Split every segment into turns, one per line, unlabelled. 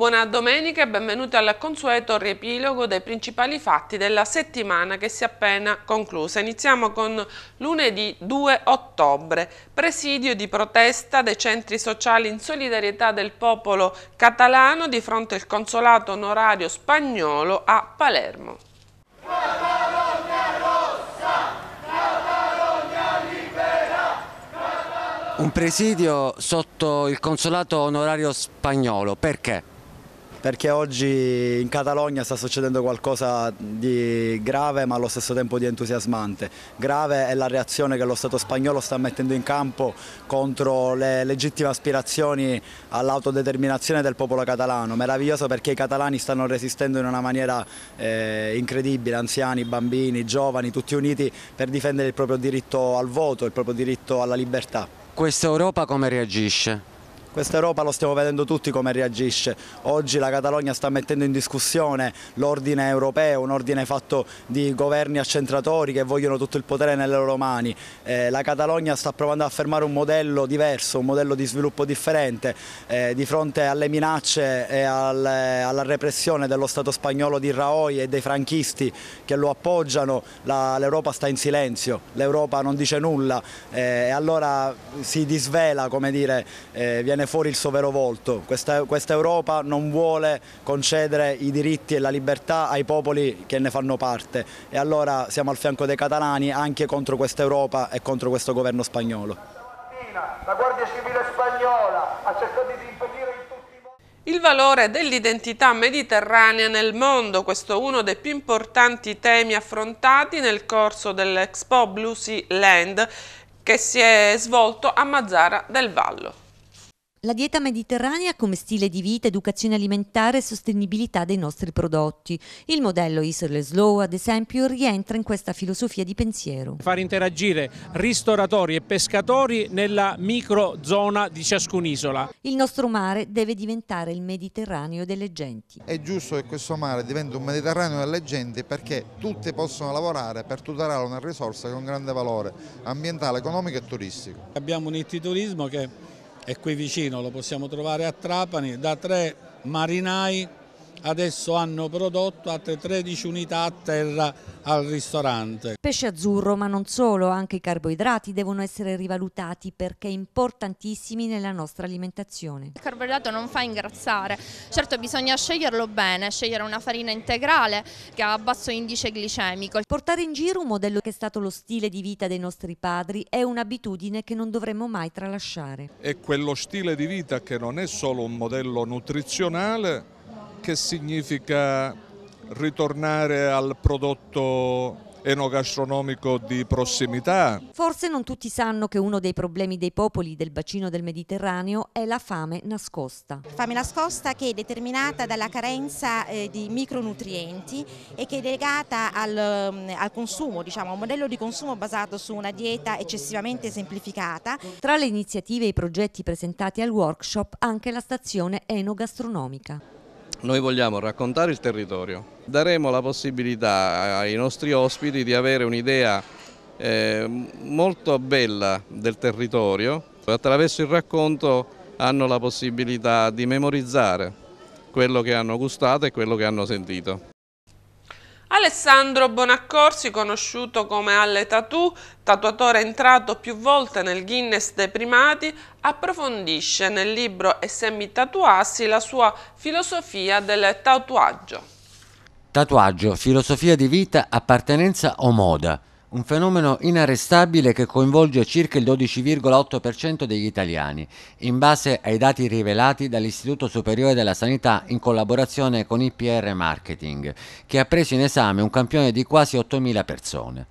Buona domenica e benvenuti al consueto riepilogo dei principali fatti della settimana che si è appena conclusa. Iniziamo con lunedì 2 ottobre, presidio di protesta dei centri sociali in solidarietà del popolo catalano di fronte al consolato onorario spagnolo a Palermo.
Un presidio sotto il consolato onorario
spagnolo, perché? perché oggi in Catalogna sta succedendo qualcosa di grave ma allo stesso tempo di entusiasmante. Grave è la reazione che lo Stato spagnolo sta mettendo in campo contro le legittime aspirazioni all'autodeterminazione del popolo catalano. Meraviglioso perché i catalani stanno resistendo in una maniera eh, incredibile, anziani, bambini, giovani, tutti uniti per difendere il proprio diritto al voto, il proprio diritto alla libertà.
Questa Europa come reagisce?
Questa Europa lo stiamo vedendo tutti come reagisce. Oggi la Catalogna sta mettendo in discussione l'ordine europeo, un ordine fatto di governi accentratori che vogliono tutto il potere nelle loro mani. Eh, la Catalogna sta provando a fermare un modello diverso, un modello di sviluppo differente eh, di fronte alle minacce e al, eh, alla repressione dello Stato spagnolo di Raoi e dei franchisti che lo appoggiano. L'Europa sta in silenzio, l'Europa non dice nulla eh, e allora si disvela, come dire, eh, viene viene fuori il suo vero volto. Questa, questa, Europa non vuole concedere i diritti e la libertà ai popoli che ne fanno parte e allora siamo al fianco dei catalani anche contro questa Europa e contro questo governo spagnolo. La Guardia Civile spagnola
ha cercato di impedire il il valore dell'identità mediterranea nel mondo, questo è uno dei più importanti temi affrontati nel corso dell'Expo Blue Sea Land che si è svolto a Mazzara del Vallo.
La dieta mediterranea come stile di vita, educazione alimentare e sostenibilità dei nostri prodotti. Il modello Israel Slow, ad esempio, rientra in questa filosofia di pensiero.
Far interagire ristoratori e pescatori nella microzona di ciascun'isola.
Il nostro mare deve diventare il Mediterraneo delle genti.
È giusto che questo mare diventi un Mediterraneo delle genti perché tutti possono lavorare
per tutelare una risorsa che ha un grande valore ambientale, economico e turistico. Abbiamo un ittiturismo che è qui vicino, lo possiamo trovare a Trapani, da tre marinai adesso hanno prodotto altre 13 unità a terra al ristorante.
Pesce azzurro, ma non solo, anche i carboidrati devono essere rivalutati perché importantissimi nella nostra alimentazione. Il
carboidrato non fa ingrassare, certo bisogna sceglierlo bene, scegliere una farina integrale che ha basso indice glicemico. Portare in
giro un modello che è stato lo stile di vita dei nostri padri è un'abitudine che non dovremmo mai tralasciare.
È quello stile di vita che non è solo un modello nutrizionale, che significa ritornare al prodotto enogastronomico di prossimità.
Forse non tutti sanno che uno dei problemi dei popoli del bacino del Mediterraneo è la fame nascosta. Fame nascosta che è determinata dalla carenza eh, di micronutrienti e che è legata al, mm, al consumo, diciamo, a un modello di consumo basato su una dieta eccessivamente semplificata. Tra le iniziative e i progetti presentati al workshop anche la stazione enogastronomica.
Noi vogliamo raccontare il territorio, daremo la possibilità ai nostri ospiti di avere un'idea eh, molto bella del territorio, attraverso il racconto hanno la possibilità di memorizzare quello che hanno gustato e quello che hanno sentito.
Alessandro Bonaccorsi, conosciuto come Alle Tatù, tatuatore entrato più volte nel Guinness dei primati, approfondisce nel libro E se mi tatuassi la sua filosofia del tatuaggio.
Tatuaggio, filosofia di vita, appartenenza o moda? un fenomeno inarrestabile che coinvolge circa il 12,8% degli italiani, in base ai dati rivelati dall'Istituto Superiore della Sanità in collaborazione con IPR Marketing, che ha preso in esame un campione di quasi 8.000 persone.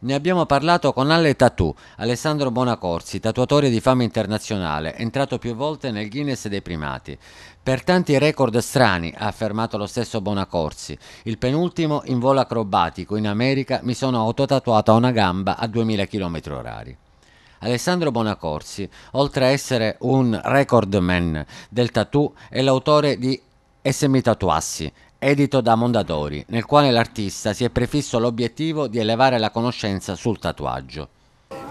Ne abbiamo parlato con Alle Tattoo, Alessandro Bonacorsi, tatuatore di fama internazionale, entrato più volte nel Guinness dei primati. Per tanti record strani, ha affermato lo stesso Bonacorsi. Il penultimo in volo acrobatico in America mi sono autotatuato a una gamba a 2000 km orari. Alessandro Bonacorsi, oltre a essere un recordman del tattoo, è l'autore di e se mi tatuassi, edito da Mondadori, nel quale l'artista si è prefisso l'obiettivo di elevare la conoscenza sul tatuaggio.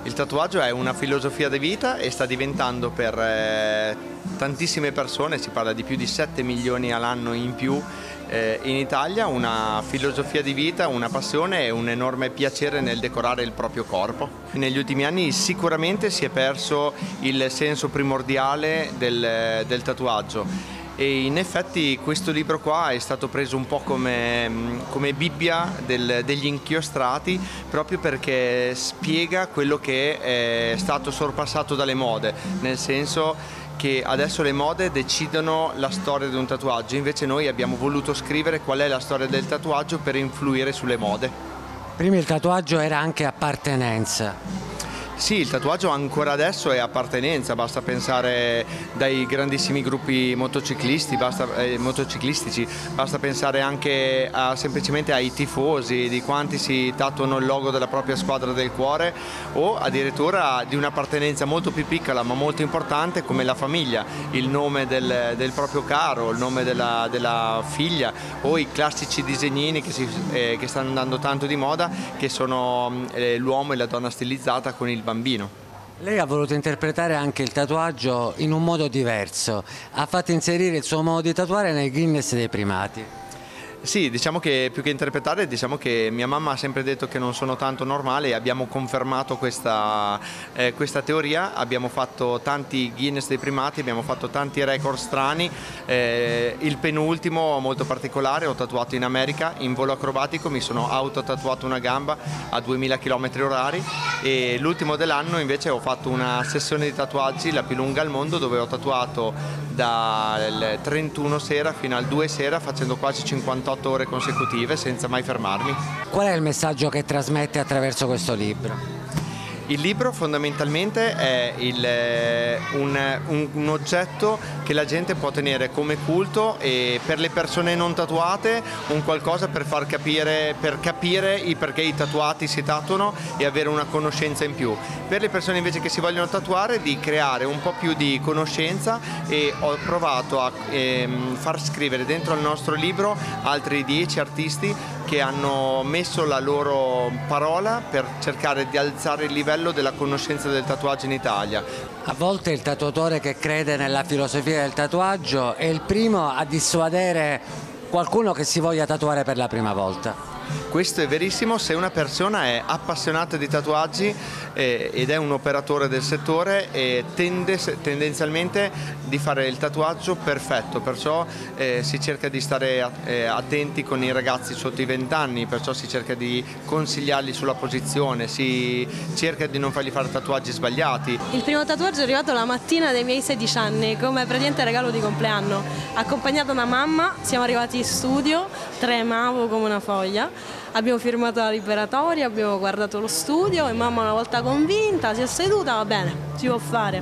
Il tatuaggio è una filosofia di vita e sta diventando per eh, tantissime persone, si parla di più di 7 milioni all'anno in più eh, in Italia, una filosofia di vita, una passione e un enorme piacere nel decorare il proprio corpo. Negli ultimi anni sicuramente si è perso il senso primordiale del, del tatuaggio e in effetti questo libro qua è stato preso un po' come, mm, come Bibbia del, degli inchiostrati proprio perché spiega quello che è stato sorpassato dalle mode, nel senso che adesso le mode decidono la storia di un tatuaggio, invece noi abbiamo voluto scrivere qual è la storia del tatuaggio per influire sulle mode.
Prima il tatuaggio era anche appartenenza,
sì, il tatuaggio ancora adesso è appartenenza, basta pensare dai grandissimi gruppi motociclisti, basta, eh, motociclistici, basta pensare anche a, semplicemente ai tifosi, di quanti si tatuano il logo della propria squadra del cuore o addirittura di un'appartenenza molto più piccola ma molto importante come la famiglia, il nome del, del proprio caro, il nome della, della, figlia o i classici disegnini che, si, eh, che, stanno andando tanto di moda che sono mm, eh, l'uomo e la donna stilizzata con il bambino.
Lei ha voluto interpretare anche il tatuaggio in un modo diverso, ha fatto inserire il suo modo di tatuare nel Guinness dei primati. Sì, diciamo che più che interpretare, diciamo che mia mamma ha sempre detto che non sono
tanto normale e abbiamo confermato questa, eh, questa teoria, abbiamo fatto tanti Guinness dei primati, abbiamo fatto tanti record strani, eh, il penultimo molto particolare, ho tatuato in America, in volo acrobatico, mi sono auto tatuato una gamba a 2000 km orari e l'ultimo dell'anno invece ho fatto una sessione di tatuaggi, la più lunga al mondo, dove ho tatuato dal 31 sera fino al 2 sera facendo quasi 58 ore consecutive senza mai fermarmi.
Qual è il messaggio che trasmette attraverso questo libro?
Il libro fondamentalmente è il, eh, un, un, un, oggetto che la gente può tenere come culto e per le persone non tatuate un qualcosa per far capire, per capire i perché i tatuati si tatuano e avere una conoscenza in più. Per le persone invece che si vogliono tatuare di creare un po' più di conoscenza e ho provato a ehm, far scrivere dentro al nostro libro altri dieci artisti che hanno messo la loro parola per cercare di alzare il livello della conoscenza del tatuaggio in Italia.
A volte il tatuatore che crede nella filosofia del tatuaggio è il primo a dissuadere qualcuno che si voglia tatuare per la prima volta.
Questo è verissimo se una persona è appassionata di tatuaggi eh, ed è un operatore del settore e eh, tende tendenzialmente di fare il tatuaggio perfetto, perciò eh, si cerca di stare eh, attenti con i ragazzi sotto i 20 anni, perciò si cerca di consigliarli sulla posizione, si cerca di non fargli fare tatuaggi sbagliati.
Il primo tatuaggio è arrivato la mattina dei miei 16 anni, come praticamente regalo di compleanno. Accompagnato da mamma siamo arrivati in studio, tremavo come una foglia abbiamo firmato la liberatoria, abbiamo guardato lo studio e mamma una volta convinta si è seduta, va bene, si può fare.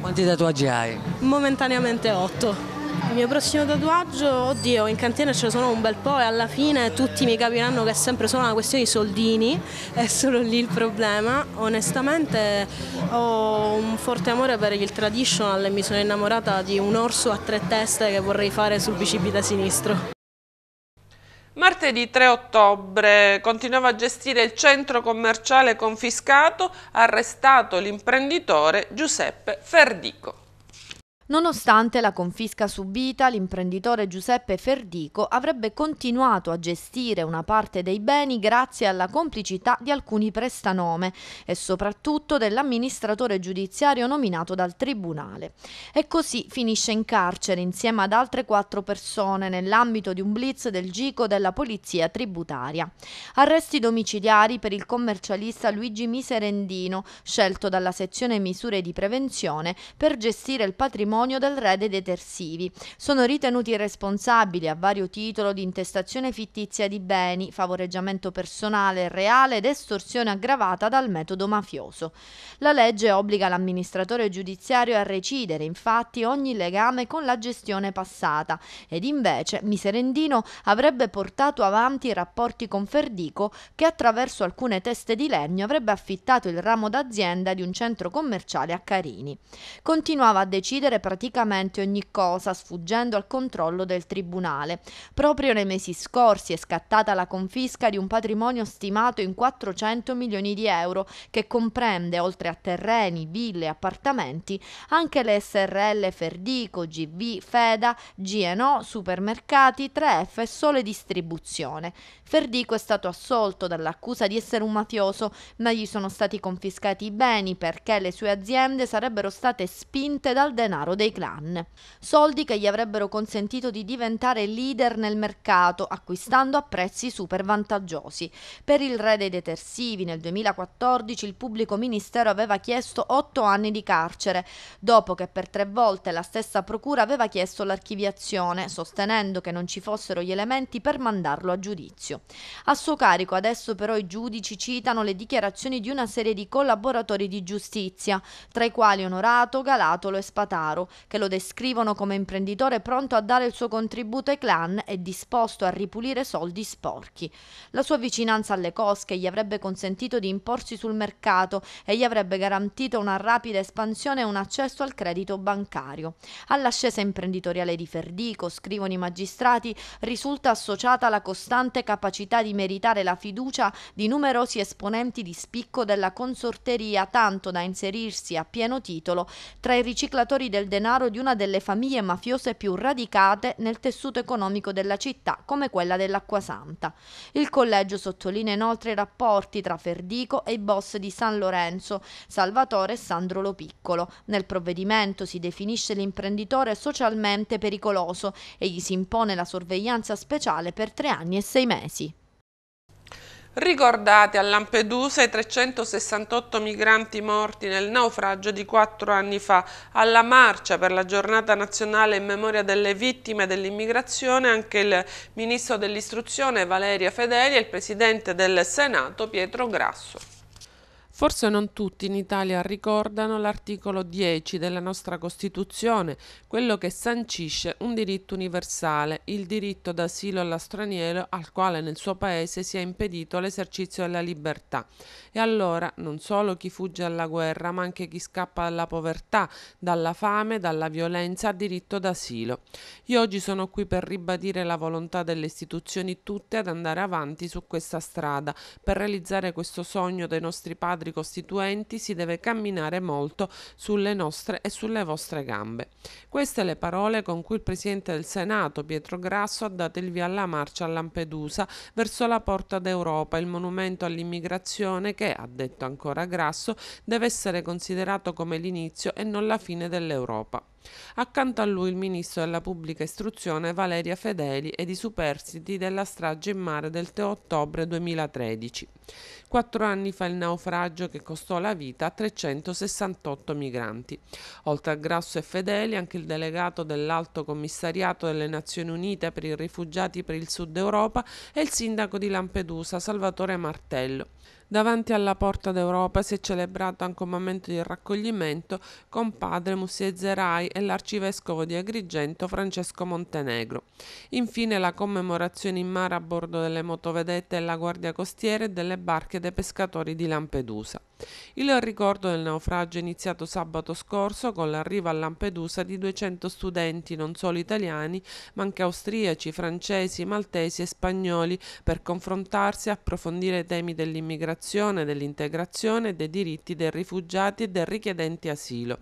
Quanti tatuaggi hai?
Momentaneamente 8. Il mio prossimo tatuaggio, oddio, in cantina ce ne sono un bel po' e alla fine tutti mi capiranno che è sempre solo una questione di soldini, è solo lì il problema. Onestamente ho un forte amore per il traditional e mi sono innamorata di un orso a tre teste che vorrei fare sul bicipite sinistro.
Martedì 3 ottobre continuava a gestire il centro commerciale confiscato, arrestato l'imprenditore Giuseppe Ferdico.
Nonostante la confisca subita, l'imprenditore Giuseppe Ferdico avrebbe continuato a gestire una parte dei beni grazie alla complicità di alcuni prestanome e soprattutto dell'amministratore giudiziario nominato dal Tribunale. E così finisce in carcere insieme ad altre quattro persone nell'ambito di un blitz del GICO della Polizia Tributaria. Arresti domiciliari per il commercialista Luigi Miserendino, scelto dalla sezione misure di prevenzione per gestire il patrimonio patrimonio del re dei detersivi. Sono ritenuti responsabili a vario titolo di intestazione fittizia di beni, favoreggiamento personale e reale ed estorsione aggravata dal metodo mafioso. La legge obbliga l'amministratore giudiziario a recidere infatti ogni legame con la gestione passata ed invece Miserendino avrebbe portato avanti i rapporti con Ferdico che attraverso alcune teste di legno avrebbe affittato il ramo d'azienda di un centro commerciale a Carini. Continuava a decidere per praticamente ogni cosa sfuggendo al controllo del Tribunale. Proprio nei mesi scorsi è scattata la confisca di un patrimonio stimato in 400 milioni di euro che comprende, oltre a terreni, ville e appartamenti, anche le SRL Ferdico, GV, Feda, GNO, supermercati, 3F e Sole Distribuzione. Ferdico è stato assolto dall'accusa di essere un mafioso, ma gli sono stati confiscati i beni perché le sue aziende sarebbero state spinte dal denaro dei clan. Soldi che gli avrebbero consentito di diventare leader nel mercato, acquistando a prezzi super vantaggiosi. Per il re dei detersivi nel 2014 il pubblico ministero aveva chiesto 8 anni di carcere, dopo che per tre volte la stessa procura aveva chiesto l'archiviazione, sostenendo che non ci fossero gli elementi per mandarlo a giudizio. A suo carico adesso però i giudici citano le dichiarazioni di una serie di collaboratori di giustizia, tra i quali Onorato, Galatolo e Spataro, che lo descrivono come imprenditore pronto a dare il suo contributo ai clan e disposto a ripulire soldi sporchi. La sua vicinanza alle cosche gli avrebbe consentito di imporsi sul mercato e gli avrebbe garantito una rapida espansione e un accesso al credito bancario. All'ascesa imprenditoriale di Ferdico, scrivono i magistrati, risulta associata la costante capacità capacità di meritare la fiducia di numerosi esponenti di spicco della consorteria, tanto da inserirsi a pieno titolo tra i riciclatori del denaro di una delle famiglie mafiose più radicate nel tessuto economico della città, come quella dell'Acquasanta. Il collegio sottolinea inoltre i rapporti tra Ferdico e i boss di San Lorenzo, Salvatore e Sandro Lopiccolo. Nel provvedimento si definisce l'imprenditore socialmente pericoloso e gli si impone la sorveglianza speciale per tre anni e sei mesi.
Ricordate a Lampedusa i 368 migranti morti nel naufragio di quattro anni fa. Alla marcia per la giornata nazionale in memoria delle vittime dell'immigrazione anche il ministro dell'istruzione Valeria Fedeli e il presidente del Senato Pietro Grasso. Forse non tutti in Italia ricordano l'articolo 10 della nostra Costituzione, quello che sancisce un diritto universale, il diritto d'asilo alla straniero al quale nel suo paese si è impedito l'esercizio della libertà. E allora non solo chi fugge alla guerra, ma anche chi scappa dalla povertà, dalla fame, dalla violenza ha diritto d'asilo. Io oggi sono qui per ribadire la volontà delle istituzioni tutte ad andare avanti su questa strada, per realizzare questo sogno dei nostri padri nostri costituenti si deve camminare molto sulle nostre e sulle vostre gambe. Queste le parole con cui il Presidente del Senato, Pietro Grasso, ha dato il via alla marcia a Lampedusa verso la Porta d'Europa, il monumento all'immigrazione che, ha detto ancora Grasso, deve essere considerato come l'inizio e non la fine dell'Europa. Accanto a lui il ministro della pubblica istruzione Valeria Fedeli ed i superstiti della strage in mare del 3 ottobre 2013. Quattro anni fa il naufragio che costò la vita a 368 migranti. Oltre a Grasso e Fedeli anche il delegato dell'Alto Commissariato delle Nazioni Unite per i rifugiati per il Sud Europa e il sindaco di Lampedusa Salvatore Martello. Davanti alla Porta d'Europa si è celebrato anche un momento di raccoglimento con padre Mussie Zerai e l'arcivescovo di Agrigento Francesco Montenegro. Infine la commemorazione in mare a bordo delle motovedette della Guardia Costiera e delle barche dei pescatori di Lampedusa. Il ricordo del naufragio è iniziato sabato scorso con l'arrivo a Lampedusa di 200 studenti, non solo italiani, ma anche austriaci, francesi, maltesi e spagnoli, per confrontarsi e approfondire i temi dell'immigrazione, dell'integrazione e dei diritti dei rifugiati e dei richiedenti asilo.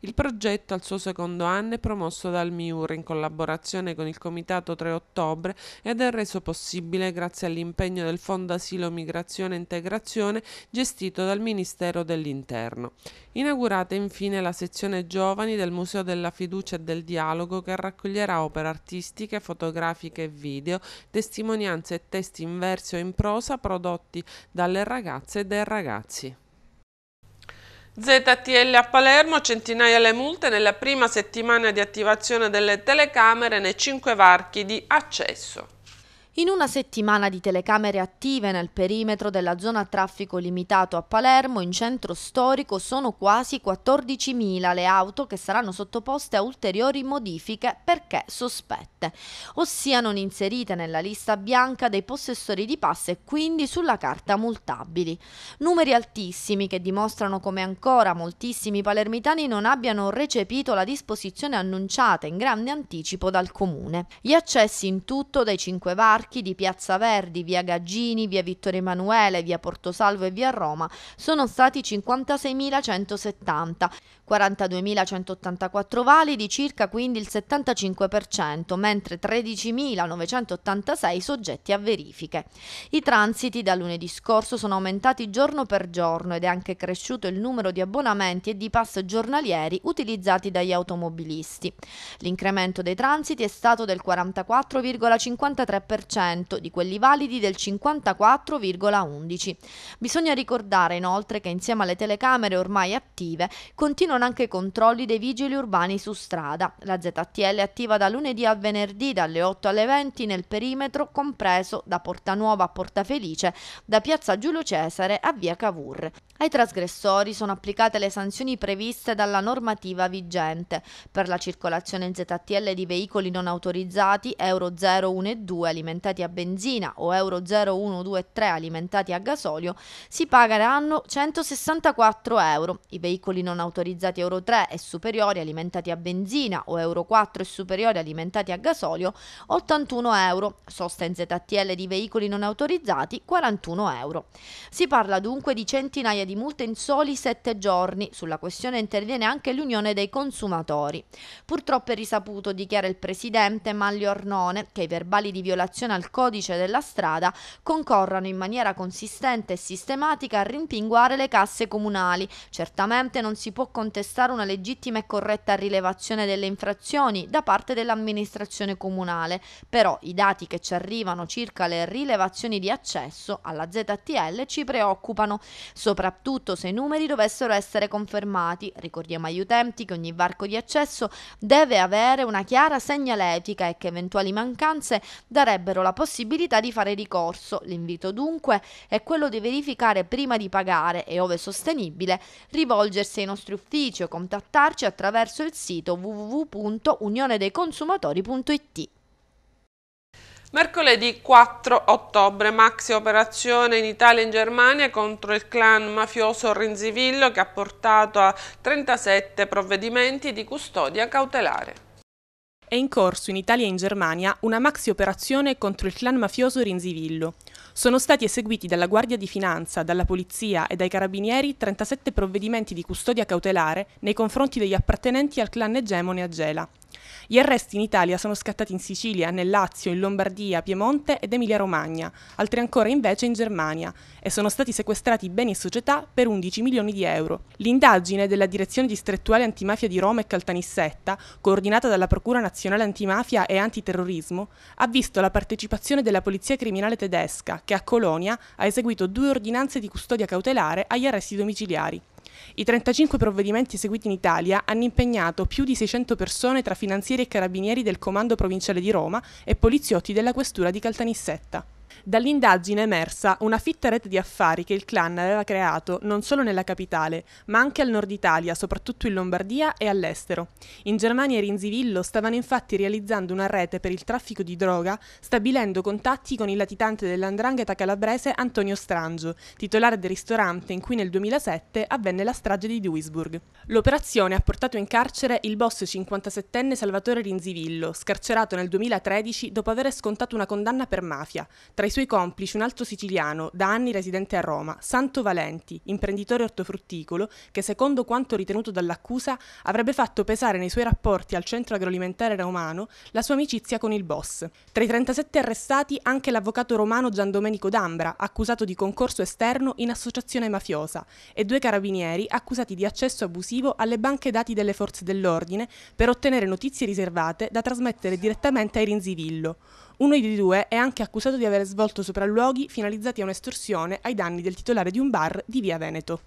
Il progetto al suo secondo anno è promosso dal MIUR in collaborazione con il Comitato 3 ottobre ed è reso possibile grazie all'impegno del Fondo Asilo, Migrazione e Integrazione gestito dal Ministro Ministero dell'Interno. Inaugurata infine la sezione giovani del Museo della Fiducia e del Dialogo che raccoglierà opere artistiche, fotografiche e video, testimonianze e testi in verso e in prosa prodotti dalle ragazze e dai ragazzi. ZTL a Palermo, centinaia le multe nella prima settimana di attivazione delle telecamere nei cinque varchi di accesso.
In una settimana di telecamere attive nel perimetro della zona traffico limitato a Palermo, in centro storico, sono quasi 14.000 le auto che saranno sottoposte a ulteriori modifiche perché sospette, ossia non inserite nella lista bianca dei possessori di passe e quindi sulla carta multabili. Numeri altissimi che dimostrano come ancora moltissimi palermitani non abbiano recepito la disposizione annunciata in grande anticipo dal comune. Gli accessi in tutto dai 5 varchi parchi di Piazza Verdi, via Gaggini, via Vittorio Emanuele, via Portosalvo e via Roma sono stati 56.170, 42.184 validi, circa quindi il 75%, mentre 13.986 soggetti a verifiche. I transiti da lunedì scorso sono aumentati giorno per giorno ed è anche cresciuto il numero di abbonamenti e di pass giornalieri utilizzati dagli automobilisti. L'incremento dei transiti è stato del 44,53%, 10% di quelli validi del 54,11%. Bisogna ricordare inoltre che insieme alle telecamere ormai attive continuano anche i controlli dei vigili urbani su strada. La ZTL è attiva da lunedì a venerdì dalle 8 alle 20 nel perimetro compreso da Porta Nuova a Porta Felice, da Piazza Giulio Cesare a Via Cavour. Ai trasgressori sono applicate le sanzioni previste dalla normativa vigente per la circolazione in ZTL di veicoli non autorizzati Euro 0, 1 e 2 alimentati a benzina o Euro 0, 1, 2 e 3 alimentati a gasolio si pagheranno 164 euro. I veicoli non autorizzati Euro 3 e superiori alimentati a benzina o Euro 4 e superiori alimentati a gasolio 81 euro. Sosta in ZTL di veicoli non autorizzati 41 euro. Si parla dunque di centinaia di di multe in soli sette giorni. Sulla questione interviene anche l'Unione dei Consumatori. Purtroppo è risaputo, dichiara il presidente Manlio Ornone, che i verbali di violazione al codice della strada concorrano in maniera consistente e sistematica a rimpinguare le casse comunali. Certamente non si può contestare una legittima e corretta rilevazione delle infrazioni da parte dell'amministrazione comunale, però i dati che ci arrivano circa le rilevazioni di accesso alla ZTL ci preoccupano, soprattutto soprattutto se i numeri dovessero essere confermati. Ricordiamo agli utenti che ogni varco di accesso deve avere una chiara segnaletica e che eventuali mancanze darebbero la possibilità di fare ricorso. L'invito dunque è quello di verificare prima di pagare e, ove sostenibile, rivolgersi ai nostri uffici o contattarci attraverso il sito www.unionedeconsumatori.it.
Mercoledì 4 ottobre, maxi operazione in Italia e in Germania contro il clan mafioso Rinzivillo che ha portato a 37 provvedimenti di
custodia
cautelare.
È in corso in Italia e in Germania una maxi operazione contro il clan mafioso Rinzivillo. Sono stati eseguiti dalla Guardia di Finanza, dalla Polizia e dai Carabinieri 37 provvedimenti di custodia cautelare nei confronti degli appartenenti al clan egemone a Gela. Gli arresti in Italia sono scattati in Sicilia, nel Lazio, in Lombardia, Piemonte ed Emilia-Romagna, altri ancora invece in Germania, e sono stati sequestrati beni e società per 11 milioni di euro. L'indagine della Direzione Distrettuale Antimafia di Roma e Caltanissetta, coordinata dalla Procura Nazionale Antimafia e Antiterrorismo, ha visto la partecipazione della Polizia Criminale tedesca, che a Colonia ha eseguito due ordinanze di custodia cautelare agli arresti domiciliari. I 35 provvedimenti eseguiti in Italia hanno impegnato più di 600 persone tra finanzieri e carabinieri del Comando Provinciale di Roma e poliziotti della Questura di Caltanissetta. Dall'indagine è emersa una fitta rete di affari che il clan aveva creato non solo nella capitale, ma anche al nord Italia, soprattutto in Lombardia e all'estero. In Germania e Rinzivillo stavano infatti realizzando una rete per il traffico di droga, stabilendo contatti con il latitante dell'andrangheta calabrese Antonio Strangio, titolare del ristorante in cui nel 2007 avvenne la strage di Duisburg. L'operazione ha portato in carcere il boss 57enne Salvatore Rinzivillo, scarcerato nel 2013 dopo aver scontato una condanna per mafia. Tra i suoi complici un altro siciliano, da anni residente a Roma, Santo Valenti, imprenditore ortofrutticolo, che secondo quanto ritenuto dall'accusa avrebbe fatto pesare nei suoi rapporti al centro agroalimentare romano la sua amicizia con il boss. Tra i 37 arrestati anche l'avvocato romano Giandomenico D'Ambra, accusato di concorso esterno in associazione mafiosa, e due carabinieri accusati di accesso abusivo alle banche dati delle forze dell'ordine per ottenere notizie riservate da trasmettere direttamente ai Rinzivillo. Uno dei due è anche accusato di aver svolto sopralluoghi finalizzati a un'estorsione ai danni del titolare di un bar di Via Veneto.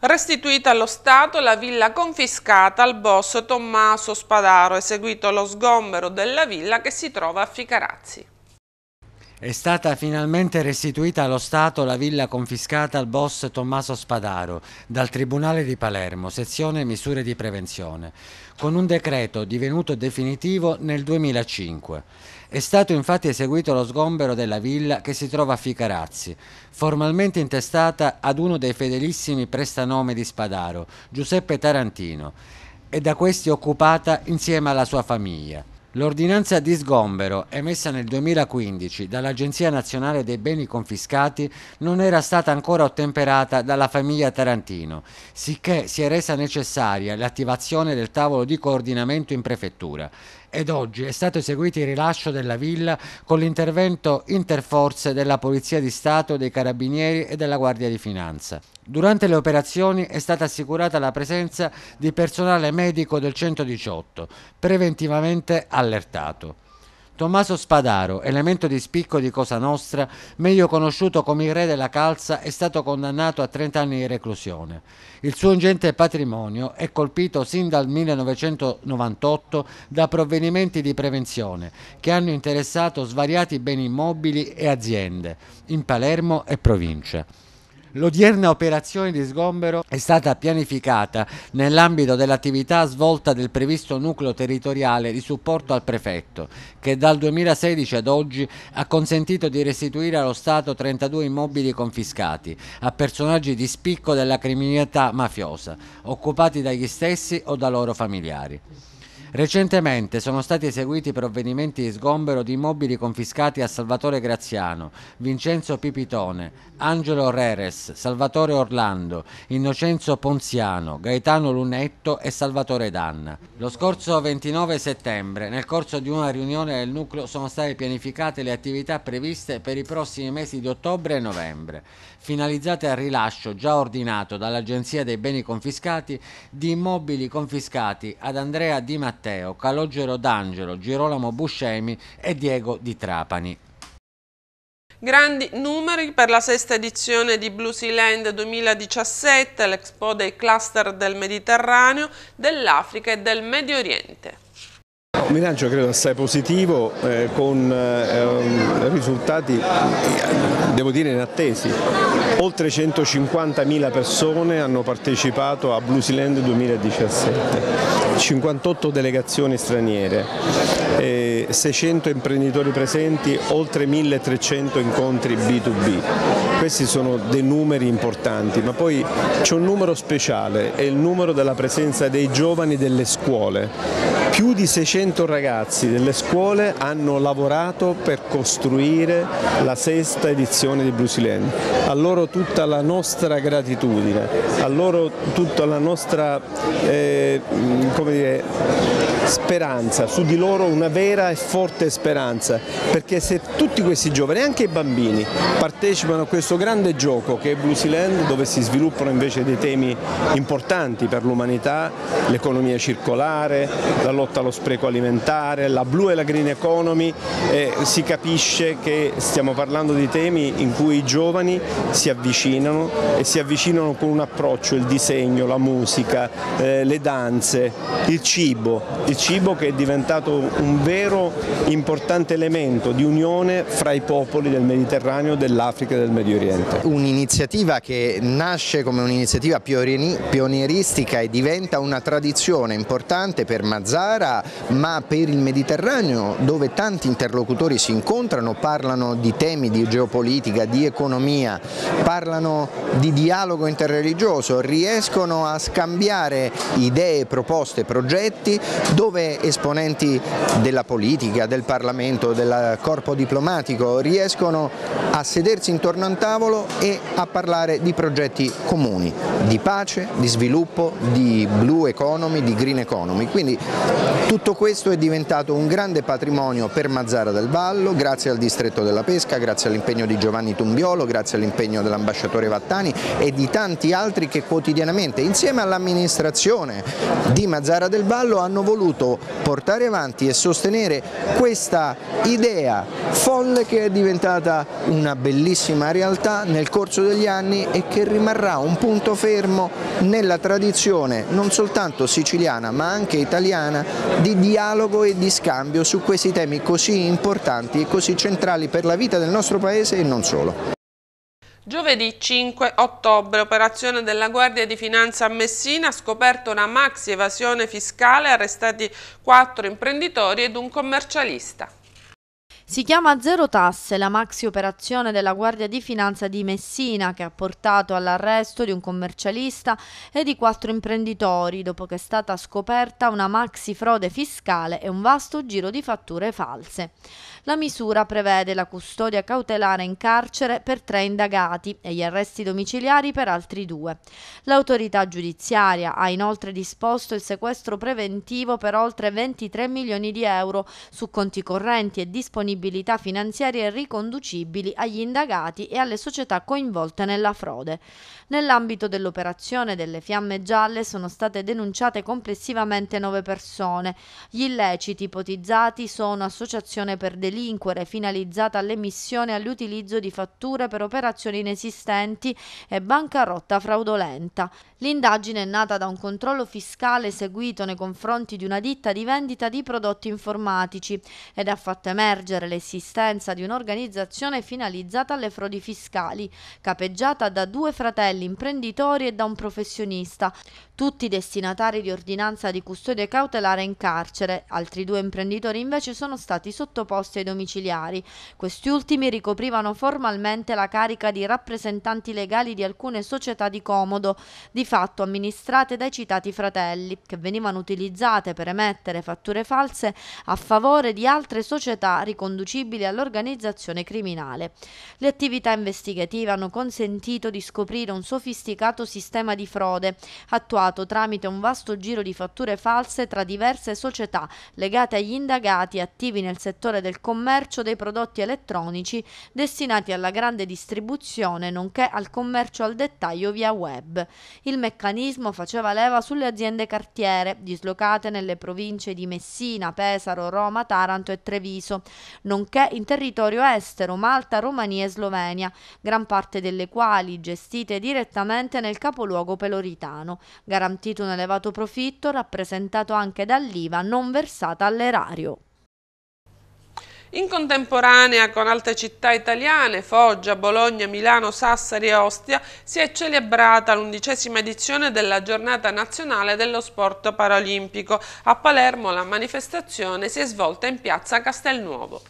Restituita allo Stato la villa confiscata al boss Tommaso Spadaro, eseguito lo sgombero della villa che si trova a Ficarazzi.
È stata finalmente restituita allo Stato la villa confiscata al boss Tommaso Spadaro dal Tribunale di Palermo, sezione misure di prevenzione con un decreto divenuto definitivo nel 2005. È stato infatti eseguito lo sgombero della villa che si trova a Ficarazzi, formalmente intestata ad uno dei fedelissimi prestanome di Spadaro, Giuseppe Tarantino, e da questi occupata insieme alla sua famiglia. L'ordinanza di sgombero, emessa nel 2015 dall'Agenzia Nazionale dei Beni Confiscati, non era stata ancora ottemperata dalla famiglia Tarantino, sicché si è resa necessaria l'attivazione del tavolo di coordinamento in prefettura ed oggi è stato eseguito il rilascio della villa con l'intervento interforze della Polizia di Stato, dei Carabinieri e della Guardia di Finanza. Durante le operazioni è stata assicurata la presenza di personale medico del 118, preventivamente allertato. Tommaso Spadaro, elemento di spicco di Cosa Nostra, meglio conosciuto come il re della calza, è stato condannato a 30 anni di reclusione. Il suo ingente patrimonio è colpito sin dal 1998 da provvedimenti di prevenzione che hanno interessato svariati beni immobili e aziende in Palermo e provincia. L'odierna operazione di sgombero è stata pianificata nell'ambito dell'attività svolta del previsto nucleo territoriale di supporto al prefetto, che dal 2016 ad oggi ha consentito di restituire allo Stato 32 immobili confiscati a personaggi di spicco della criminalità mafiosa, occupati dagli stessi o da loro familiari. Recentemente sono stati eseguiti provvedimenti di sgombero di immobili confiscati a Salvatore Graziano, Vincenzo Pipitone, Angelo Reres, Salvatore Orlando, Innocenzo Ponziano, Gaetano Lunetto e Salvatore Danna. Lo scorso 29 settembre, nel corso di una riunione del nucleo, sono state pianificate le attività previste per i prossimi mesi di ottobre e novembre finalizzate al rilascio già ordinato dall'Agenzia dei Beni Confiscati di immobili confiscati ad Andrea Di Matteo, Calogero D'Angelo, Girolamo Buscemi e Diego Di Trapani.
Grandi numeri per la sesta edizione di Blue Sea Land 2017, l'Expo dei cluster del Mediterraneo, dell'Africa e del Medio Oriente.
Un bilancio credo assai positivo eh, con eh, ehm, risultati devo dire inattesi. Oltre 150.000 persone hanno partecipato a Blue 2017, 58 delegazioni straniere, eh, 600 imprenditori presenti, oltre 1.300 incontri B2B. Questi sono dei numeri importanti, ma poi c'è un numero speciale, è il numero della presenza dei giovani delle scuole. Più di 600 100 ragazzi delle scuole hanno lavorato per costruire la sesta edizione di Brusilien. A loro tutta la nostra gratitudine, a loro tutta la nostra eh, come dire, speranza, su di loro una vera e forte speranza, perché se tutti questi giovani, anche i bambini, partecipano a questo grande gioco che è Blue Land, dove si sviluppano invece dei temi importanti per l'umanità, l'economia circolare, la lotta allo spreco alimentare, la blu e la green economy, eh, si capisce che stiamo parlando di temi in cui i giovani si avvicinano e si avvicinano con un approccio, il disegno, la musica, eh, le danze, il cibo, il cibo che è diventato un vero importante elemento di unione fra i popoli del Mediterraneo, dell'Africa e del Medio Oriente.
Un'iniziativa che nasce come un'iniziativa pionieristica e diventa una tradizione importante per Mazzara ma per il Mediterraneo dove tanti interlocutori si incontrano, parlano di temi di geopolitica, di economia, parlano di dialogo interreligioso, riescono a scambiare idee, proposte, progetti progetti, dove esponenti della politica, del Parlamento, del corpo diplomatico riescono a sedersi intorno a un tavolo e a parlare di progetti comuni, di pace, di sviluppo, di blue economy, di green economy. Quindi tutto questo è diventato un grande patrimonio per Mazzara del Vallo, grazie al distretto della pesca, grazie all'impegno di Giovanni Tumbiolo, grazie all'impegno dell'ambasciatore Vattani e di tanti altri che quotidianamente insieme all'amministrazione di Mazzara del Vallo hanno voluto portare avanti e sostenere questa idea folle che è diventata una bellissima realtà nel corso degli anni e che rimarrà un punto fermo nella tradizione non soltanto siciliana ma anche italiana di dialogo e di scambio su questi temi così importanti e così centrali per la vita del nostro paese e non solo.
Giovedì 5 ottobre, operazione della Guardia di Finanza a Messina, scoperto una maxi evasione fiscale, arrestati quattro imprenditori ed un commercialista.
Si chiama Zero Tasse la maxi operazione della Guardia di Finanza di Messina che ha portato all'arresto di un commercialista e di quattro imprenditori dopo che è stata scoperta una maxi frode fiscale e un vasto giro di fatture false. La misura prevede la custodia cautelare in carcere per tre indagati e gli arresti domiciliari per altri due. L'autorità giudiziaria ha inoltre disposto il sequestro preventivo per oltre 23 milioni di euro su conti correnti e disponibilità finanziarie riconducibili agli indagati e alle società coinvolte nella frode. Nell'ambito dell'operazione delle fiamme gialle sono state denunciate complessivamente nove persone. Gli illeciti ipotizzati sono associazione per delitto delinquere finalizzata all'emissione e all'utilizzo di fatture per operazioni inesistenti e bancarotta fraudolenta. L'indagine è nata da un controllo fiscale eseguito nei confronti di una ditta di vendita di prodotti informatici ed ha fatto emergere l'esistenza di un'organizzazione finalizzata alle frodi fiscali, capeggiata da due fratelli imprenditori e da un professionista, tutti destinatari di ordinanza di custodia cautelare in carcere. Altri due imprenditori invece sono stati sottoposti ai domiciliari. Questi ultimi ricoprivano formalmente la carica di rappresentanti legali di alcune società di comodo, di fatto amministrate dai citati fratelli, che venivano utilizzate per emettere fatture false a favore di altre società riconducibili all'organizzazione criminale. Le attività investigative hanno consentito di scoprire un sofisticato sistema di frode attuato tramite un vasto giro di fatture false tra diverse società legate agli indagati attivi nel settore del commercio dei prodotti elettronici destinati alla grande distribuzione nonché al commercio al dettaglio via web. Il meccanismo faceva leva sulle aziende cartiere, dislocate nelle province di Messina, Pesaro, Roma, Taranto e Treviso, nonché in territorio estero, Malta, Romania e Slovenia, gran parte delle quali gestite direttamente nel capoluogo peloritano. Garantito un elevato profitto rappresentato anche dall'IVA non versata all'erario.
In contemporanea con altre città italiane, Foggia, Bologna, Milano, Sassari e Ostia, si è celebrata l'undicesima edizione della Giornata Nazionale dello Sport Paralimpico. A Palermo la manifestazione si è svolta in piazza Castelnuovo.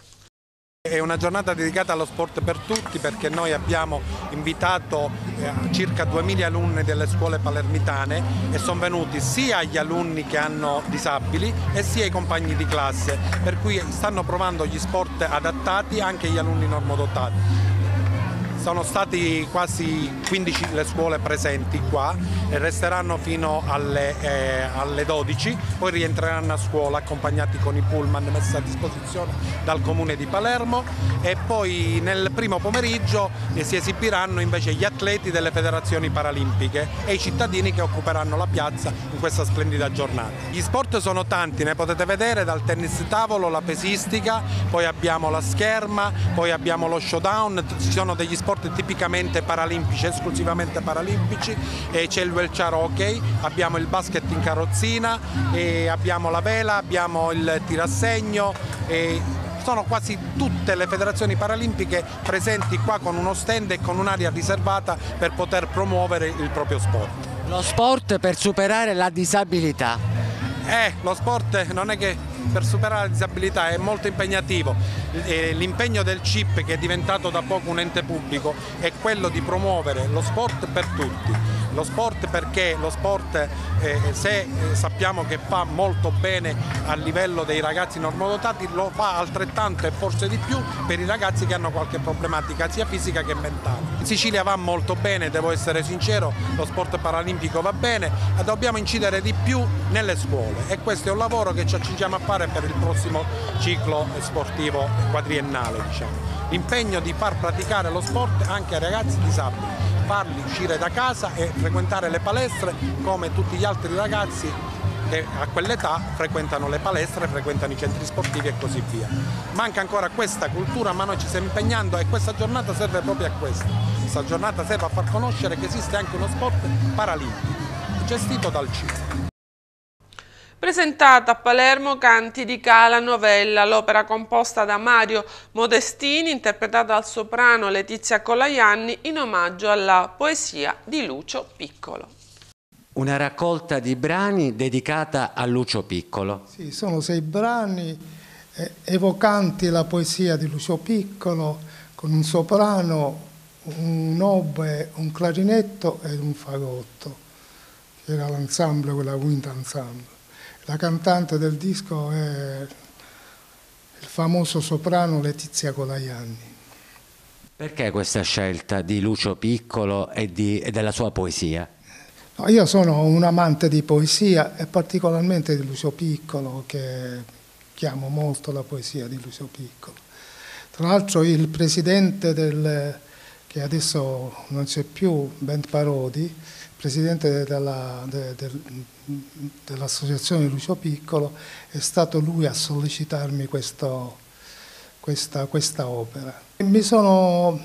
È una giornata dedicata allo sport per tutti perché noi abbiamo invitato eh, circa 2000 alunni delle scuole palermitane e sono venuti sia gli alunni che hanno disabili e sia i compagni di classe per cui stanno provando gli sport adattati anche gli alunni normodotati. Sono stati quasi 15 le scuole presenti qua e resteranno fino alle, eh, alle 12, poi rientreranno a scuola accompagnati con i pullman messi a disposizione dal comune di Palermo e poi nel primo pomeriggio eh, si esibiranno invece gli atleti delle federazioni paralimpiche e i cittadini che occuperanno la piazza in questa splendida giornata. Gli sport sono tanti, ne potete vedere dal tennis tavolo, la pesistica, poi abbiamo la scherma, poi abbiamo lo showdown, ci sono degli sport sport tipicamente paralimpici, esclusivamente paralimpici, c'è il welchar hockey, abbiamo il basket in carrozzina, abbiamo la vela, abbiamo il tirassegno. E sono quasi tutte le federazioni paralimpiche presenti qua con uno stand e con un'area riservata per poter promuovere il proprio sport.
Lo sport per superare la disabilità.
Eh, lo sport non è che per superare la disabilità è molto impegnativo. L'impegno del CIP che è diventato da poco un ente pubblico è quello di promuovere lo sport per tutti lo sport perché lo sport eh, se eh, sappiamo che fa molto bene a livello dei ragazzi normodotati lo fa altrettanto e forse di più per i ragazzi che hanno qualche problematica sia fisica che mentale. In Sicilia va molto bene, devo essere sincero, lo sport paralimpico va bene, ma dobbiamo incidere di più nelle scuole e questo è un lavoro che ci accingiamo a fare sviluppare per il prossimo ciclo sportivo quadriennale. Diciamo. L'impegno di far praticare lo sport anche ai ragazzi disabili, farli uscire da casa e frequentare le palestre come tutti gli altri ragazzi che a quell'età frequentano le palestre, frequentano i centri sportivi e così via. Manca ancora questa cultura ma noi ci stiamo impegnando e questa giornata serve proprio a questo. Questa giornata serve a far
conoscere che esiste anche uno sport
paralimpico gestito dal CISA
presentata a Palermo Canti di Cala Novella, l'opera composta da Mario Modestini, interpretata dal soprano Letizia Colaianni in omaggio alla
poesia di
Lucio Piccolo. Una raccolta di brani dedicata a Lucio Piccolo.
Sì, sono sei brani eh, evocanti la poesia di Lucio Piccolo con un soprano, un oboe, un clarinetto ed un fagotto, che era l'ensemble, quella quinta ensemble. La cantante del disco è il famoso soprano Letizia Colaianni.
Perché questa scelta di Lucio Piccolo e, di, e della sua poesia?
No, io sono un amante di poesia e particolarmente di Lucio Piccolo, che chiamo molto la poesia di Lucio Piccolo. Tra l'altro il presidente del, che adesso non c'è più, Bent Parodi, presidente della, de, de, dell'associazione Lucio Piccolo, è stato lui a sollecitarmi questo, questa, questa, opera. E mi sono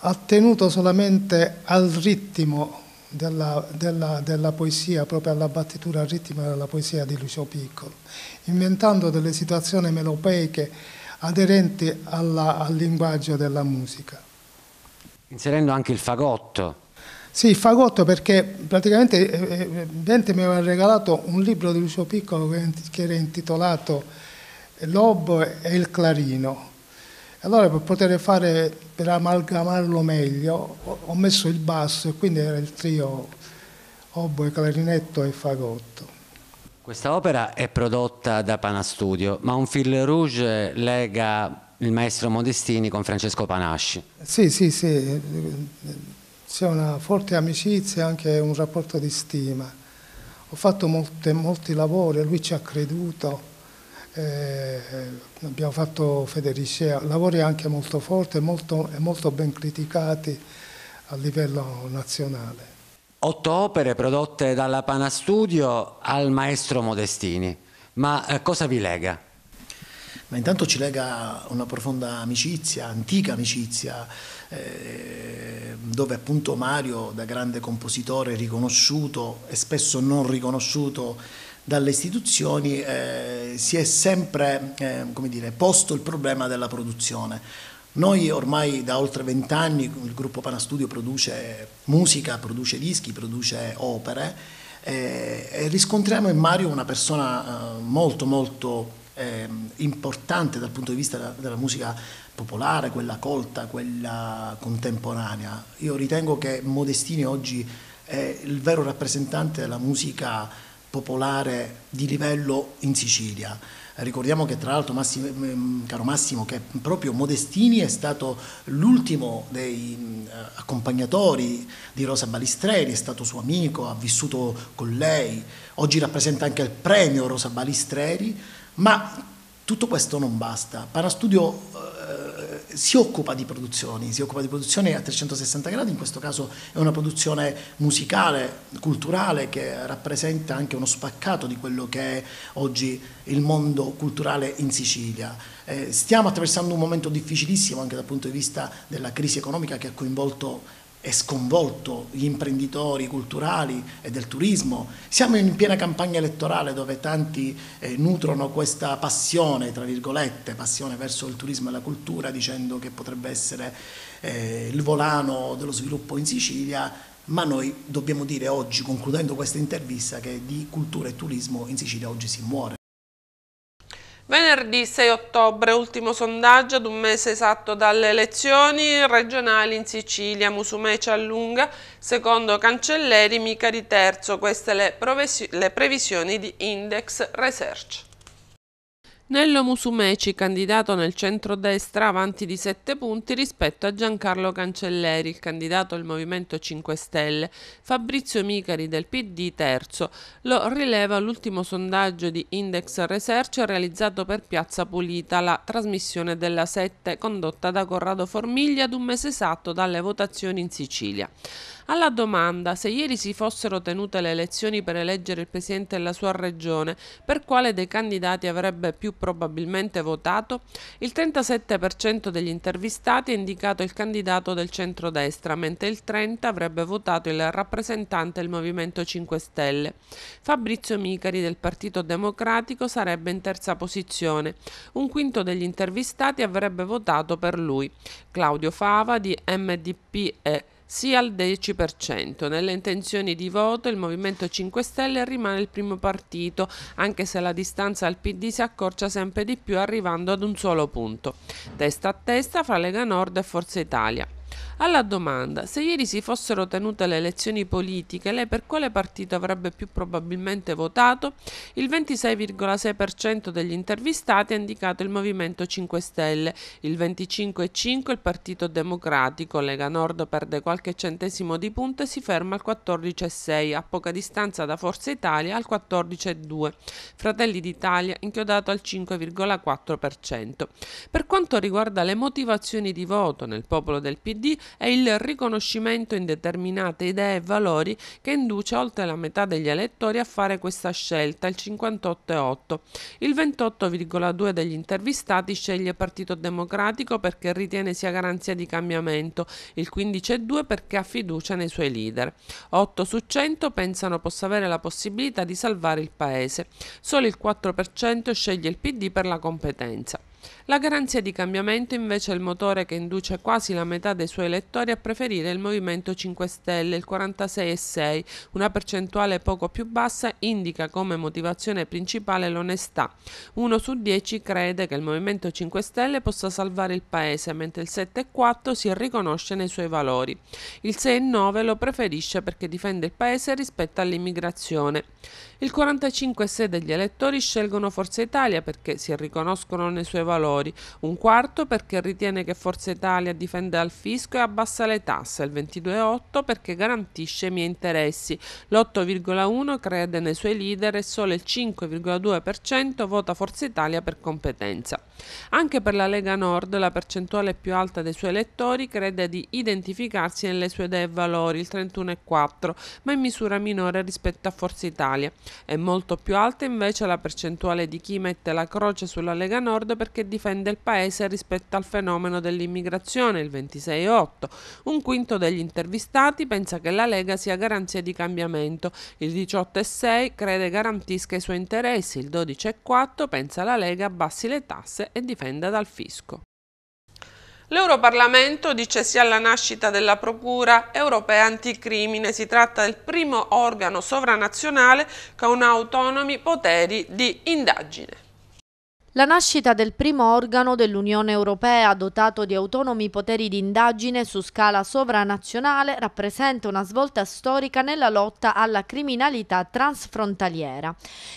attenuto solamente al ritmo della, della, della, poesia, proprio alla battitura, al ritmo della poesia di Lucio Piccolo, inventando delle situazioni melopeiche aderenti alla, al linguaggio della musica.
Inserendo anche il fagotto,
sì, fagotto perché praticamente eh, eh, Dante mi aveva regalato un libro di Lucio Piccolo che era intitolato L'Obo e il Clarino. Allora per poter fare, per amalgamarlo meglio, ho messo il basso e quindi era il trio oboe, clarinetto e fagotto.
Questa opera è prodotta da Panastudio, ma un fil rouge lega il maestro Modestini con Francesco Panasci.
Sì, sì, sì c'è una forte amicizia e anche un rapporto di stima. Ho fatto molte, molti lavori, lui ci ha creduto, eh, abbiamo fatto Federicea, lavori anche molto forti e molto, molto ben criticati a livello nazionale.
Otto opere prodotte dalla Pana Studio al maestro Modestini, ma eh, cosa vi lega?
Ma intanto ci lega una profonda amicizia, antica amicizia, eh, dove appunto Mario, da grande compositore riconosciuto e spesso non riconosciuto dalle istituzioni, eh, si è sempre eh, dire, posto il problema della produzione. Noi ormai da oltre vent'anni il gruppo Panastudio produce musica, produce dischi, produce opere eh, e riscontriamo in Mario una persona eh, molto molto ehm, importante dal punto di vista della, della musica popolare, quella colta, quella contemporanea. Io ritengo che Modestini oggi è il vero rappresentante della musica popolare di livello in Sicilia. Ricordiamo che tra l'altro, mm, mm, caro Massimo, che proprio Modestini è stato l'ultimo dei mm, eh, accompagnatori di Rosa Balistreri, è stato suo amico, ha vissuto con lei, oggi rappresenta anche il premio Rosa Balistreri, ma tutto questo non basta. Parastudio eh, si occupa di produzioni, si occupa di produzioni a 360 gradi, in questo caso è una produzione musicale, culturale che rappresenta anche uno spaccato di quello che è oggi il mondo culturale in Sicilia. Eh, stiamo attraversando un momento difficilissimo anche dal punto di vista della crisi economica che ha coinvolto e sconvolto gli imprenditori culturali e del turismo. Siamo in piena campagna elettorale dove tanti eh, nutrono questa passione, tra virgolette, passione verso il turismo e la cultura, dicendo che potrebbe essere eh, il volano dello sviluppo in Sicilia, ma noi dobbiamo dire oggi, concludendo questa intervista, che di cultura e turismo in Sicilia oggi si muore.
Venerdì 6 ottobre, ultimo sondaggio ad un mese esatto dalle elezioni regionali in Sicilia, Musumeci allunga, secondo Cancelleri mica di terzo, queste le, le previsioni di Index Research. Nello Musumeci, candidato nel centro-destra, avanti di 7 punti rispetto a Giancarlo Cancelleri, il candidato del Movimento 5 Stelle, Fabrizio Micari del PD terzo. Lo rileva l'ultimo sondaggio di Index Research realizzato per Piazza Pulita, la trasmissione della 7 condotta da Corrado Formiglia ad un mese esatto dalle votazioni in Sicilia. Alla domanda se ieri si fossero tenute le elezioni per eleggere il presidente della sua regione, per quale dei candidati avrebbe più probabilmente votato, il 37% degli intervistati ha indicato il candidato del centrodestra, mentre il 30% avrebbe votato il rappresentante del Movimento 5 Stelle. Fabrizio Micari del Partito Democratico sarebbe in terza posizione. Un quinto degli intervistati avrebbe votato per lui. Claudio Fava di MDP e sia al 10%. Nelle intenzioni di voto il Movimento 5 Stelle rimane il primo partito, anche se la distanza al PD si accorcia sempre di più arrivando ad un solo punto, testa a testa fra Lega Nord e Forza Italia. Alla domanda, se ieri si fossero tenute le elezioni politiche, lei per quale partito avrebbe più probabilmente votato? Il 26,6% degli intervistati ha indicato il Movimento 5 Stelle, il 25,5% il Partito Democratico, Lega Nord perde qualche centesimo di punto e si ferma al 14,6%, a poca distanza da Forza Italia al 14,2%, Fratelli d'Italia inchiodato al 5,4%. Per quanto riguarda le motivazioni di voto nel popolo del PD, è il riconoscimento in determinate idee e valori che induce oltre la metà degli elettori a fare questa scelta, il 58,8. Il 28,2 degli intervistati sceglie Partito Democratico perché ritiene sia garanzia di cambiamento, il 15,2 perché ha fiducia nei suoi leader. 8 su 100 pensano possa avere la possibilità di salvare il paese. Solo il 4% sceglie il PD per la competenza. La garanzia di cambiamento invece è il motore che induce quasi la metà dei suoi elettori a preferire il Movimento 5 Stelle, il 46,6, una percentuale poco più bassa indica come motivazione principale l'onestà. Uno su dieci crede che il Movimento 5 Stelle possa salvare il paese, mentre il 7,4 si riconosce nei suoi valori. Il 6,9 lo preferisce perché difende il paese rispetto all'immigrazione. Il 45,6 degli elettori scelgono Forza Italia perché si riconoscono nei suoi valori valori, un quarto perché ritiene che Forza Italia difenda il fisco e abbassa le tasse, il 22,8 perché garantisce i miei interessi, l'8,1 crede nei suoi leader e solo il 5,2% vota Forza Italia per competenza. Anche per la Lega Nord la percentuale più alta dei suoi elettori crede di identificarsi nelle sue idee e valori, il 31,4, ma in misura minore rispetto a Forza Italia. È molto più alta invece la percentuale di chi mette la croce sulla Lega Nord perché che difende il paese rispetto al fenomeno dell'immigrazione, il 26,8. Un quinto degli intervistati pensa che la Lega sia garanzia di cambiamento, il 18,6 crede garantisca i suoi interessi, il 12,4 pensa la Lega abbassi le tasse e difenda dal fisco. L'Europarlamento dice sì alla nascita della Procura europea anticrimine. Si tratta del primo organo sovranazionale con autonomi poteri di indagine.
La nascita del primo organo dell'Unione Europea dotato di autonomi poteri di indagine su scala sovranazionale rappresenta una svolta storica nella lotta alla criminalità transfrontaliera.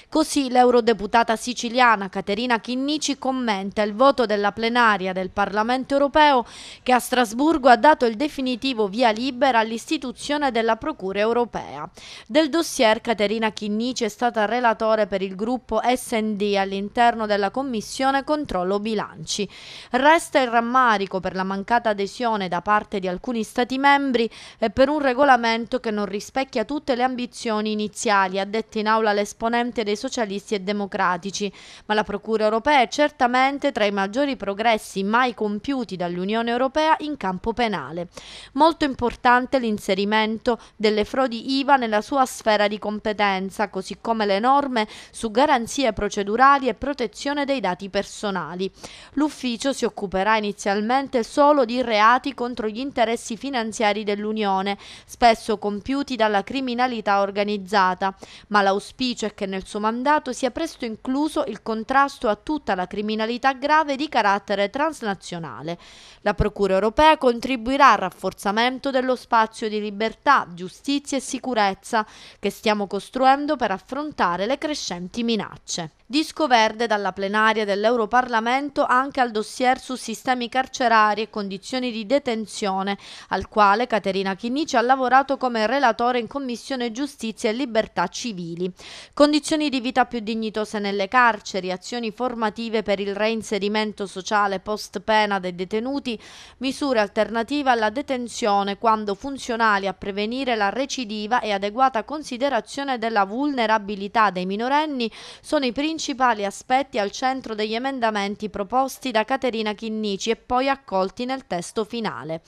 Così l'eurodeputata siciliana Caterina Chinnici commenta il voto della plenaria del Parlamento Europeo che a Strasburgo ha dato il definitivo via libera all'istituzione della Procura Europea. Del dossier Caterina Chinnici è stata relatore per il gruppo S&D all'interno della Commissione Commissione Controllo Bilanci. Resta il rammarico per la mancata adesione da parte di alcuni Stati membri e eh, per un regolamento che non rispecchia tutte le ambizioni iniziali, ha detto in aula l'esponente dei socialisti e democratici, ma la Procura europea è certamente tra i maggiori progressi mai compiuti dall'Unione europea in campo penale. Molto importante l'inserimento delle frodi IVA nella sua sfera di competenza, così come le norme su garanzie procedurali e protezione dei dei dati personali. L'ufficio si occuperà inizialmente solo di reati contro gli interessi finanziari dell'Unione, spesso compiuti dalla criminalità organizzata, ma l'auspicio è che nel suo mandato sia presto incluso il contrasto a tutta la criminalità grave di carattere transnazionale. La Procura europea contribuirà al rafforzamento dello spazio di libertà, giustizia e sicurezza che stiamo costruendo per affrontare le crescenti minacce. Disco verde dalla plenaria plenaria dell'Europarlamento anche al dossier su sistemi carcerari e condizioni di detenzione, al quale Caterina Chinnici ha lavorato come relatore in Commissione Giustizia e Libertà Civili. Condizioni di vita più dignitose nelle carceri, azioni formative per il reinserimento sociale post pena dei detenuti, misure alternative alla detenzione quando funzionali a prevenire la recidiva e adeguata considerazione della vulnerabilità dei minorenni sono i principali aspetti al centro centro degli emendamenti proposti da Caterina Chinnici e poi accolti nel testo finale.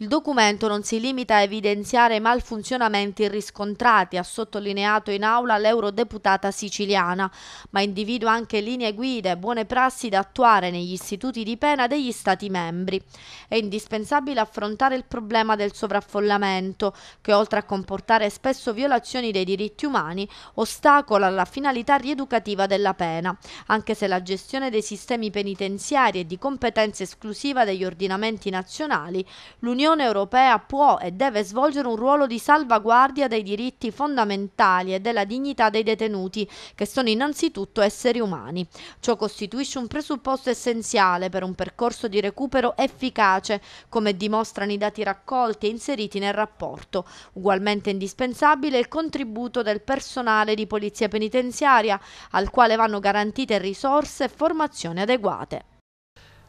Il documento non si limita a evidenziare i malfunzionamenti riscontrati, ha sottolineato in aula l'eurodeputata siciliana, ma individua anche linee guida e buone prassi da attuare negli istituti di pena degli Stati membri. È indispensabile affrontare il problema del sovraffollamento, che oltre a comportare spesso violazioni dei diritti umani, ostacola la finalità rieducativa della pena, anche se la gestione dei sistemi penitenziari è di competenza esclusiva degli ordinamenti nazionali, l'Unione Europea può e deve svolgere un ruolo di salvaguardia dei diritti fondamentali e della dignità dei detenuti, che sono innanzitutto esseri umani. Ciò costituisce un presupposto essenziale per un percorso di recupero efficace, come dimostrano i dati raccolti e inseriti nel rapporto. Ugualmente indispensabile è il contributo del personale di polizia penitenziaria, al quale vanno garantite risorse e formazioni adeguate.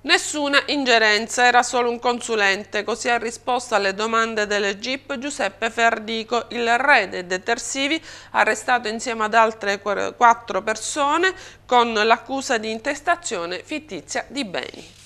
Nessuna ingerenza, era solo un consulente, così ha risposto alle domande delle GIP Giuseppe Ferdico, il re dei detersivi, arrestato insieme ad altre quattro persone con l'accusa di intestazione fittizia di beni.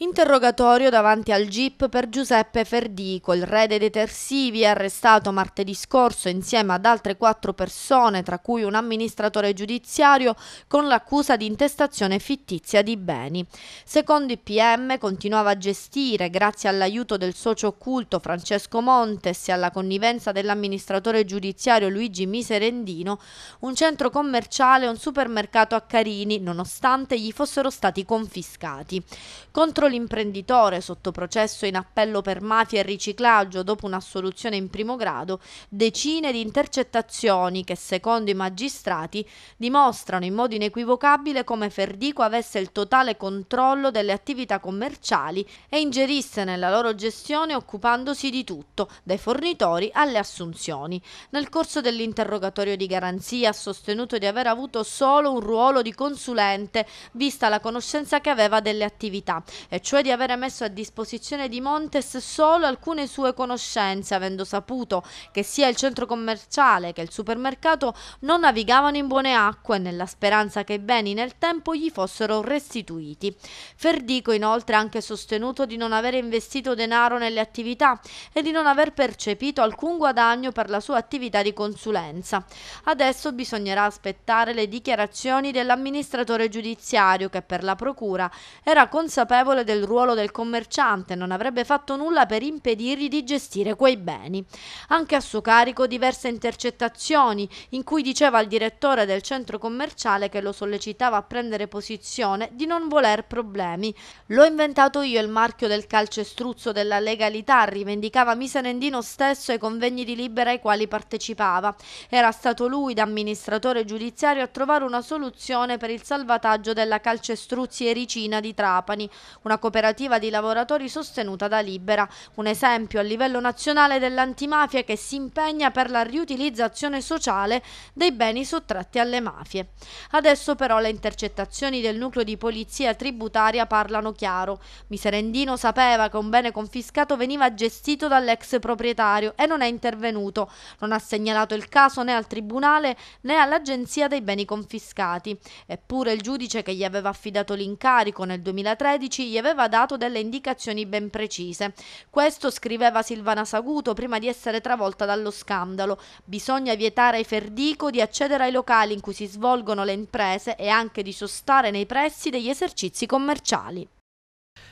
Interrogatorio davanti al GIP per Giuseppe Ferdico, il re dei detersivi arrestato martedì scorso insieme ad altre quattro persone, tra cui un amministratore giudiziario, con l'accusa di intestazione fittizia di beni. Secondo i PM continuava a gestire, grazie all'aiuto del socio occulto Francesco Montes e alla connivenza dell'amministratore giudiziario Luigi Miserendino, un centro commerciale e un supermercato a Carini, nonostante gli fossero stati confiscati. Contro Solo l'imprenditore sotto processo in appello per mafia e riciclaggio dopo un'assoluzione in primo grado, decine di intercettazioni che secondo i magistrati dimostrano in modo inequivocabile come Ferdico avesse il totale controllo delle attività commerciali e ingerisse nella loro gestione occupandosi di tutto, dai fornitori alle assunzioni. Nel corso dell'interrogatorio di garanzia ha sostenuto di aver avuto solo un ruolo di consulente, vista la conoscenza che aveva delle attività e e cioè di avere messo a disposizione di Montes solo alcune sue conoscenze, avendo saputo che sia il centro commerciale che il supermercato non navigavano in buone acque nella speranza che i beni nel tempo gli fossero restituiti. Ferdico inoltre ha anche sostenuto di non aver investito denaro nelle attività e di non aver percepito alcun guadagno per la sua attività di consulenza. Adesso bisognerà aspettare le dichiarazioni dell'amministratore giudiziario che per la procura era consapevole del ruolo del commerciante, non avrebbe fatto nulla per impedirgli di gestire quei beni. Anche a suo carico diverse intercettazioni in cui diceva al direttore del centro commerciale che lo sollecitava a prendere posizione di non voler problemi. L'ho inventato io il marchio del calcestruzzo della legalità, rivendicava Miserendino stesso ai convegni di Libera ai quali partecipava. Era stato lui, da amministratore giudiziario, a trovare una soluzione per il salvataggio della calcestruzzi ericina di Trapani, una una cooperativa di lavoratori sostenuta da Libera, un esempio a livello nazionale dell'antimafia che si impegna per la riutilizzazione sociale dei beni sottratti alle mafie. Adesso però le intercettazioni del nucleo di polizia tributaria parlano chiaro. Miserendino sapeva che un bene confiscato veniva gestito dall'ex proprietario e non è intervenuto, non ha segnalato il caso né al tribunale né all'agenzia dei beni confiscati. Eppure il giudice che gli aveva affidato l'incarico nel 2013 gli aveva aveva dato delle indicazioni ben precise. Questo scriveva Silvana Saguto prima di essere travolta dallo scandalo. Bisogna vietare ai Ferdico di accedere ai locali in cui si svolgono le imprese e anche di sostare nei pressi degli esercizi commerciali.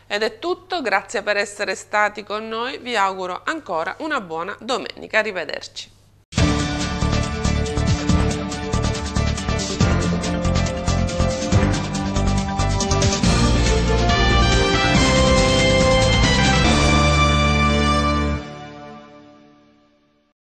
Ed è tutto, grazie per essere stati con noi, vi auguro ancora una buona domenica, arrivederci.